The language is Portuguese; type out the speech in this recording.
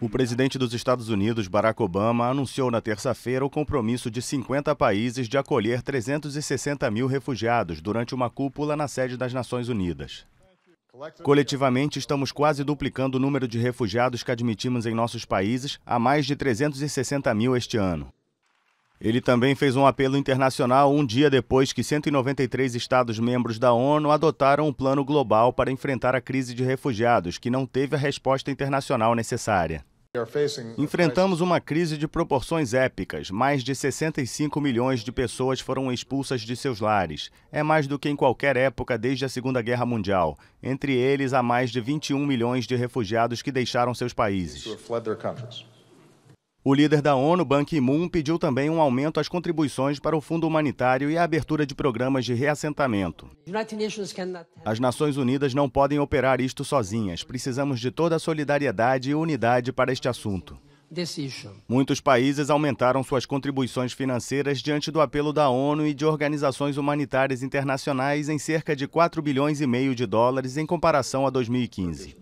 O presidente dos Estados Unidos, Barack Obama, anunciou na terça-feira o compromisso de 50 países de acolher 360 mil refugiados durante uma cúpula na sede das Nações Unidas. Coletivamente, estamos quase duplicando o número de refugiados que admitimos em nossos países a mais de 360 mil este ano. Ele também fez um apelo internacional um dia depois que 193 Estados-membros da ONU adotaram um plano global para enfrentar a crise de refugiados, que não teve a resposta internacional necessária. Enfrentamos uma crise de proporções épicas. Mais de 65 milhões de pessoas foram expulsas de seus lares. É mais do que em qualquer época desde a Segunda Guerra Mundial. Entre eles, há mais de 21 milhões de refugiados que deixaram seus países. O líder da ONU, Ban Ki-moon, pediu também um aumento às contribuições para o fundo humanitário e a abertura de programas de reassentamento. As Nações Unidas não podem operar isto sozinhas. Precisamos de toda a solidariedade e unidade para este assunto. Muitos países aumentaram suas contribuições financeiras diante do apelo da ONU e de organizações humanitárias internacionais em cerca de 4 bilhões e meio de dólares em comparação a 2015.